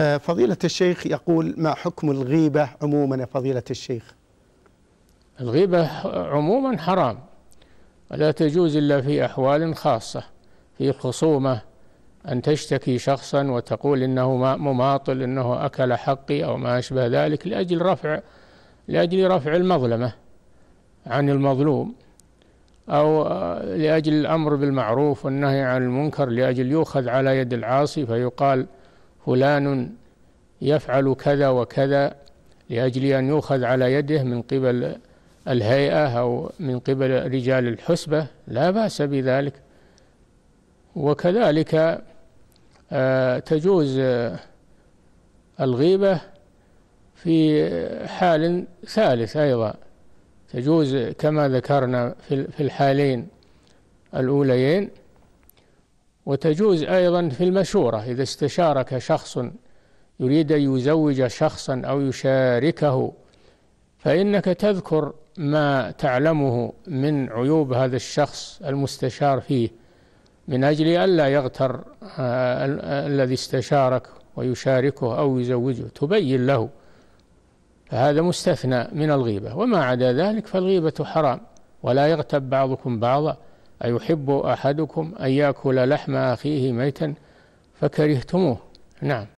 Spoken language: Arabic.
آه، فضيلة الشيخ يقول ما حكم الغيبة عموما يا فضيلة الشيخ الغيبة عموما حرام ولا تجوز إلا في أحوال خاصة في خصومة أن تشتكي شخصا وتقول إنه مماطل إنه أكل حقي أو ما أشبه ذلك لأجل رفع لأجل رفع المظلمة عن المظلوم أو لأجل الأمر بالمعروف والنهي عن المنكر لأجل يؤخذ على يد العاصي فيقال فلان يفعل كذا وكذا لأجل أن يؤخذ على يده من قبل الهيئة أو من قبل رجال الحسبة لا بأس بذلك وكذلك آه، تجوز آه، الغيبة في حال ثالث أيضا تجوز كما ذكرنا في الحالين الأوليين وتجوز أيضا في المشورة إذا استشارك شخص يريد أن يزوج شخصا أو يشاركه فإنك تذكر ما تعلمه من عيوب هذا الشخص المستشار فيه من أجل ألا يغتر آه، الذي استشارك ويشاركه أو يزوجه تبين له فهذا مستثنى من الغيبة وما عدا ذلك فالغيبة حرام ولا يغتب بعضكم بعضا أيحب أحدكم أن يأكل لحم أخيه ميتا فكرهتموه نعم